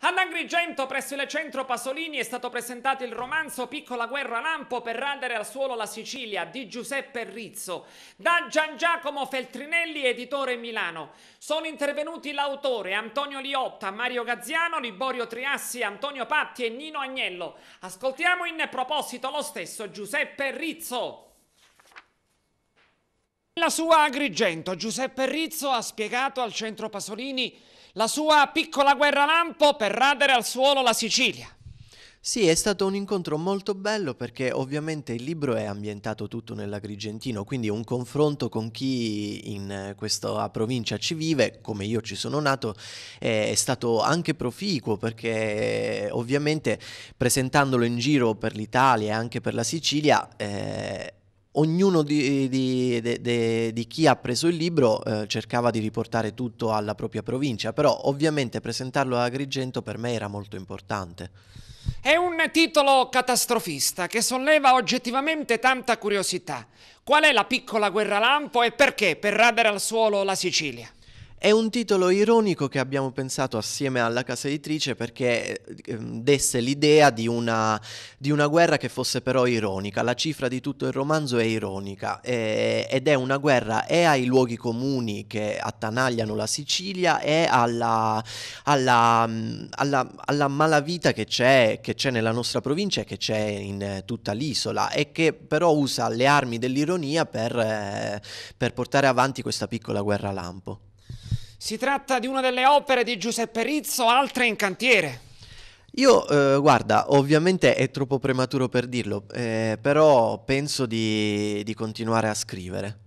Ad Agrigento, presso il centro Pasolini, è stato presentato il romanzo Piccola guerra lampo per radere al suolo la Sicilia di Giuseppe Rizzo, da Gian Giacomo Feltrinelli, editore Milano. Sono intervenuti l'autore Antonio Liotta, Mario Gazziano, Liborio Triassi, Antonio Patti e Nino Agnello. Ascoltiamo in proposito lo stesso Giuseppe Rizzo. La sua Agrigento, Giuseppe Rizzo ha spiegato al centro Pasolini la sua piccola guerra lampo per radere al suolo la Sicilia. Sì, è stato un incontro molto bello perché ovviamente il libro è ambientato tutto nell'Agrigentino, quindi un confronto con chi in questa provincia ci vive, come io ci sono nato, è stato anche proficuo perché ovviamente presentandolo in giro per l'Italia e anche per la Sicilia eh, ognuno di, di, di, di, chi ha preso il libro eh, cercava di riportare tutto alla propria provincia, però ovviamente presentarlo a Agrigento per me era molto importante. È un titolo catastrofista che solleva oggettivamente tanta curiosità. Qual è la piccola guerra lampo e perché per radere al suolo la Sicilia? È un titolo ironico che abbiamo pensato assieme alla casa editrice perché ehm, desse l'idea di una, di una guerra che fosse però ironica. La cifra di tutto il romanzo è ironica eh, ed è una guerra e ai luoghi comuni che attanagliano la Sicilia e alla, alla, mm, alla, alla malavita che c'è, che c'è, nella nostra provincia e che c'è in eh, tutta l'isola e che però usa le armi dell'ironia per, eh, per portare avanti questa piccola guerra lampo. Si tratta di una delle opere di Giuseppe Rizzo, altre in cantiere. Io, eh, guarda, ovviamente è troppo prematuro per dirlo, eh, però penso di, di continuare a scrivere.